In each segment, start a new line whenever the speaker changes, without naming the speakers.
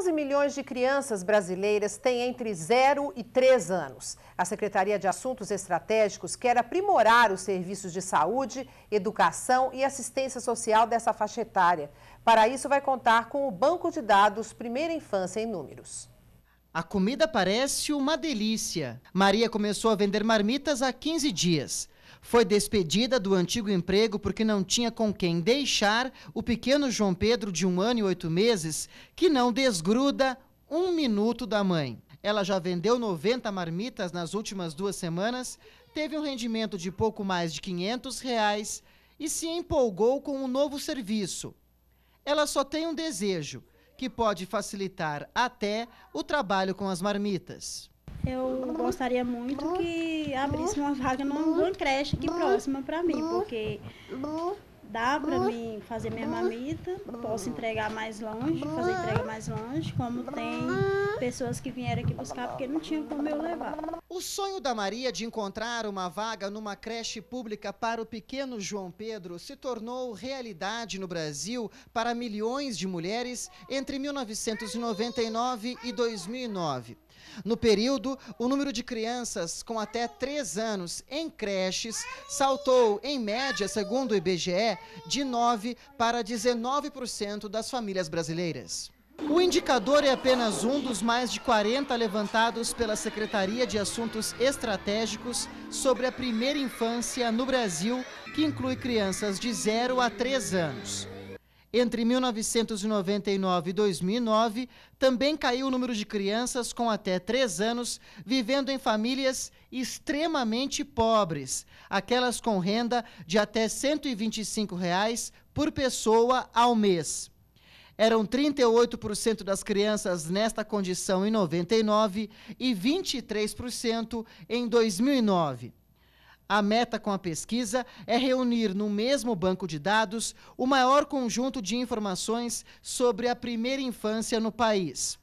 11 milhões de crianças brasileiras têm entre 0 e 3 anos. A Secretaria de Assuntos Estratégicos quer aprimorar os serviços de saúde, educação e assistência social dessa faixa etária. Para isso, vai contar com o Banco de Dados Primeira Infância em Números.
A comida parece uma delícia. Maria começou a vender marmitas há 15 dias. Foi despedida do antigo emprego porque não tinha com quem deixar o pequeno João Pedro, de um ano e oito meses, que não desgruda um minuto da mãe. Ela já vendeu 90 marmitas nas últimas duas semanas, teve um rendimento de pouco mais de 500 reais e se empolgou com um novo serviço. Ela só tem um desejo, que pode facilitar até o trabalho com as marmitas
eu gostaria muito que abrisse uma vaga numa creche aqui próxima para mim, porque dá para mim fazer minha mamita, posso entregar mais longe, fazer entrega mais longe,
como tem pessoas que vieram aqui buscar porque não tinha como eu levar. O sonho da Maria de encontrar uma vaga numa creche pública para o pequeno João Pedro se tornou realidade no Brasil para milhões de mulheres entre 1999 e 2009. No período, o número de crianças com até 3 anos em creches saltou, em média, segundo o IBGE, de 9 para 19% das famílias brasileiras. O indicador é apenas um dos mais de 40 levantados pela Secretaria de Assuntos Estratégicos sobre a primeira infância no Brasil, que inclui crianças de 0 a 3 anos. Entre 1999 e 2009, também caiu o número de crianças com até 3 anos vivendo em famílias extremamente pobres, aquelas com renda de até R$ 125 reais por pessoa ao mês. Eram 38% das crianças nesta condição em 99 e 23% em 2009. A meta com a pesquisa é reunir no mesmo banco de dados o maior conjunto de informações sobre a primeira infância no país.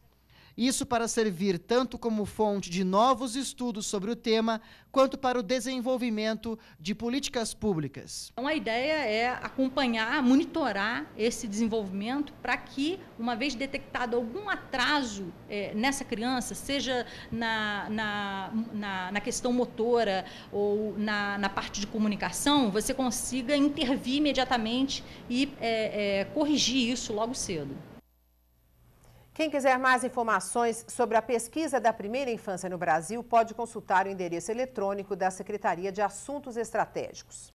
Isso para servir tanto como fonte de novos estudos sobre o tema, quanto para o desenvolvimento de políticas públicas.
Então, a ideia é acompanhar, monitorar esse desenvolvimento para que, uma vez detectado algum atraso é, nessa criança, seja na, na, na, na questão motora ou na, na, parte de comunicação, você consiga intervir
imediatamente e é, é, corrigir isso logo cedo. Quem quiser mais informações sobre a pesquisa da primeira infância no Brasil, pode consultar o endereço eletrônico da Secretaria de Assuntos Estratégicos.